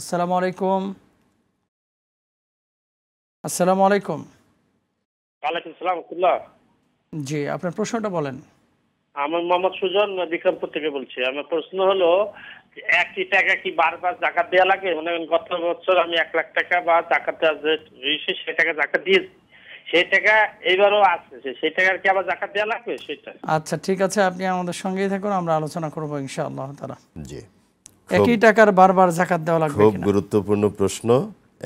আসসালামু আলাইকুম আসসালামু আলাইকুম ওয়ালাইকুম আসসালাম কুল্লা জি আপনার প্রশ্নটা বলেন আমার মোহাম্মদ সুজন বিক্রমপুর থেকে বলছি আমার প্রশ্ন হলো একই টাকা কি বারবার জাকাত দেওয়া লাগে মানে গত বছর আমি এক লাখ টাকা বা জাকাত সেই টাকা জাকাত দিয়ে সেই টাকা এইবারও আসছে সেই টাকার কি আবার জাকাত দেওয়া লাগবে সেটা আচ্ছা ঠিক আছে আপনি আমাদের সঙ্গেই থাকুন আমরা আলোচনা করবো ইনশাআল্লাহ তারা জি একই টাকার বারবার জাকাত দেওয়া লাগবে খুব গুরুত্বপূর্ণ প্রশ্ন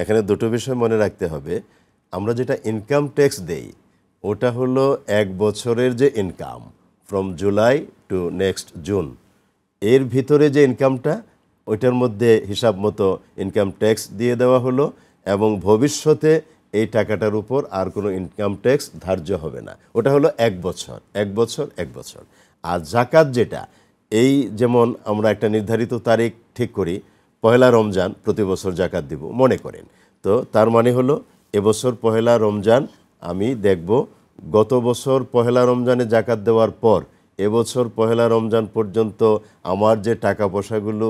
এখানে দুটো বিষয় মনে রাখতে হবে আমরা যেটা ইনকাম ট্যাক্স দেই ওটা হলো এক বছরের যে income from July to next June এর ভিতরে যে ইনকামটা ওইটার মধ্যে হিসাব মতো ইনকাম ট্যাক্স দিয়ে দেওয়া হলো এবং ভবিষ্যতে এই টাকাটার উপর আর কোনো ইনকাম ট্যাক্স ধার্য হবে না ওটা হলো এক বছর এক বছর এক বছর আর জাকাত যেটা এই যেমন আমরা একটা নির্ধারিত তারিখ ঠিক করি পহেলা রমজান প্রতি বছর জাকাত দিব মনে করেন তো তার মানে হলো এবছর পহেলা রমজান আমি দেখব গত বছর পহেলা রমজানে জাকাত দেওয়ার পর এবছর পহেলা রমজান পর্যন্ত আমার যে টাকা পয়সাগুলো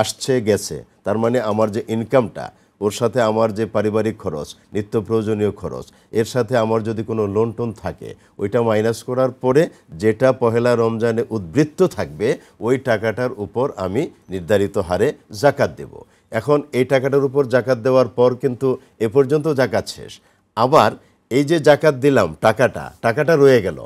আসছে গেছে তার মানে আমার যে ইনকামটা ওর সাথে আমার যে পারিবারিক খরচ নিত্য প্রয়োজনীয় খরচ এর সাথে আমার যদি কোনো লোন টোন থাকে ওইটা মাইনাস করার পরে যেটা পহেলা রমজানে উদ্বৃত্ত থাকবে ওই টাকাটার উপর আমি নির্ধারিত হারে জাকাত দেব এখন এই টাকাটার উপর জাকাত দেওয়ার পর কিন্তু এ পর্যন্ত জাকাত শেষ আবার এই যে জাকাত দিলাম টাকাটা টাকাটা রয়ে গেল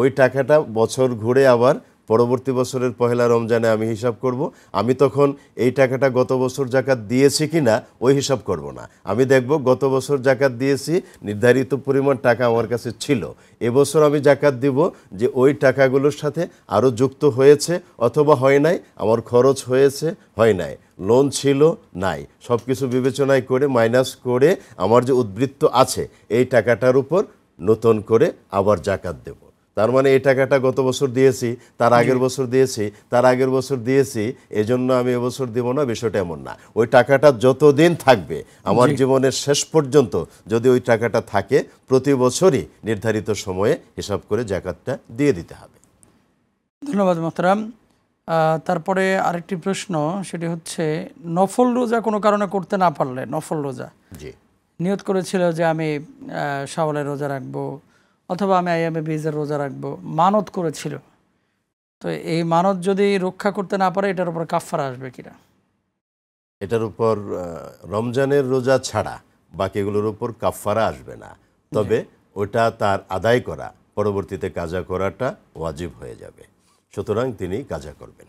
ওই টাকাটা বছর ঘুরে আবার পরবর্তী বছরের পহেলা রমজানে আমি হিসাব করব আমি তখন এই টাকাটা গত বছর জাকাত দিয়েছি কি না ওই হিসাব করব না আমি দেখব গত বছর জাকাত দিয়েছি নির্ধারিত পরিমাণ টাকা আমার কাছে ছিল এবছর আমি জাকাত দিব যে ওই টাকাগুলোর সাথে আরও যুক্ত হয়েছে অথবা হয় নাই আমার খরচ হয়েছে হয় নাই লোন ছিল নাই সব কিছু বিবেচনায় করে মাইনাস করে আমার যে উদ্বৃত্ত আছে এই টাকাটার উপর নতুন করে আবার জাকাত দেব তার মানে এই টাকাটা গত বছর দিয়েছি তার আগের বছর দিয়েছি তার আগের বছর দিয়েছি এজন্য আমি এবছর দিব না বিষয়টা এমন না ওই টাকাটা যতদিন থাকবে আমার জীবনের শেষ পর্যন্ত যদি ওই টাকাটা থাকে প্রতি বছরই নির্ধারিত সময়ে হিসাব করে জাকাতটা দিয়ে দিতে হবে ধন্যবাদ মাতরাম তারপরে আরেকটি প্রশ্ন সেটি হচ্ছে নফল রোজা কোনো কারণে করতে না পারলে নফল রোজা জি নিয়ত করেছিল যে আমি সাওয়ালের রোজা রাখবো অথবা আমি আইয়ামে বীজের রোজা রাখবো মানত করেছিল তো এই মানত যদি রক্ষা করতে না পারে এটার উপর কাফারা আসবে কিনা এটার উপর রমজানের রোজা ছাড়া বাকিগুলোর উপর কাফারা আসবে না তবে ওটা তার আদায় করা পরবর্তীতে কাজা করাটা ওয়াজিব হয়ে যাবে সুতরাং তিনি কাজা করবেন